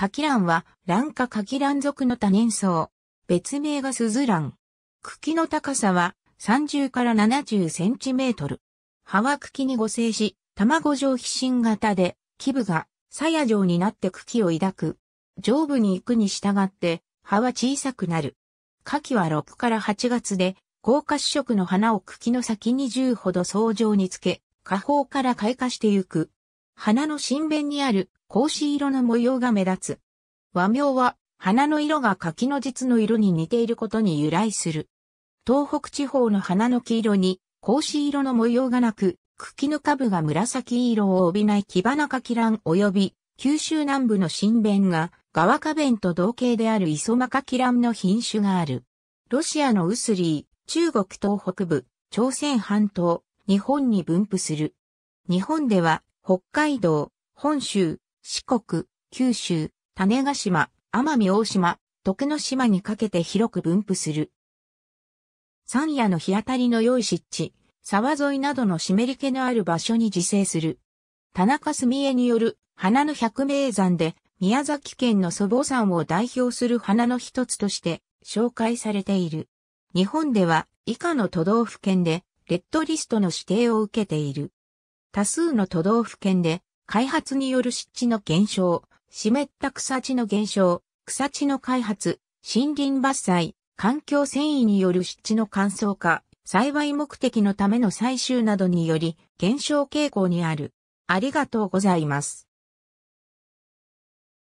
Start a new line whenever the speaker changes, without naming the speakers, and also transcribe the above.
カキランは、蘭花カキラン属の多年草。別名がスズラン。茎の高さは30から70センチメートル。葉は茎に互生し、卵状皮心型で、基部が鞘状になって茎を抱く。上部に行くに従って、葉は小さくなる。夏季は6から8月で、高花主色の花を茎の先に10ほど層状につけ、花苞から開花してゆく。花の心弁にある格子色の模様が目立つ。和名は、花の色が柿の実の色に似ていることに由来する。東北地方の花の黄色に、格子色の模様がなく、茎の株が紫色を帯びない木花かき蘭及び、九州南部の新弁が、カ花弁と同型である磯間キラ蘭の品種がある。ロシアのウスリー、中国東北部、朝鮮半島、日本に分布する。日本では、北海道、本州、四国、九州、種ヶ島、奄美大島、徳之島にかけて広く分布する。山野の日当たりの良い湿地、沢沿いなどの湿り気のある場所に自生する。田中澄江による花の百名山で宮崎県の祖母山を代表する花の一つとして紹介されている。日本では以下の都道府県でレッドリストの指定を受けている。多数の都道府県で開発による湿地の減少、湿った草地の減少、草地の開発、森林伐採、環境繊維による湿地の乾燥化、栽培目的のための採集などにより減少傾向にある。ありがとうございます。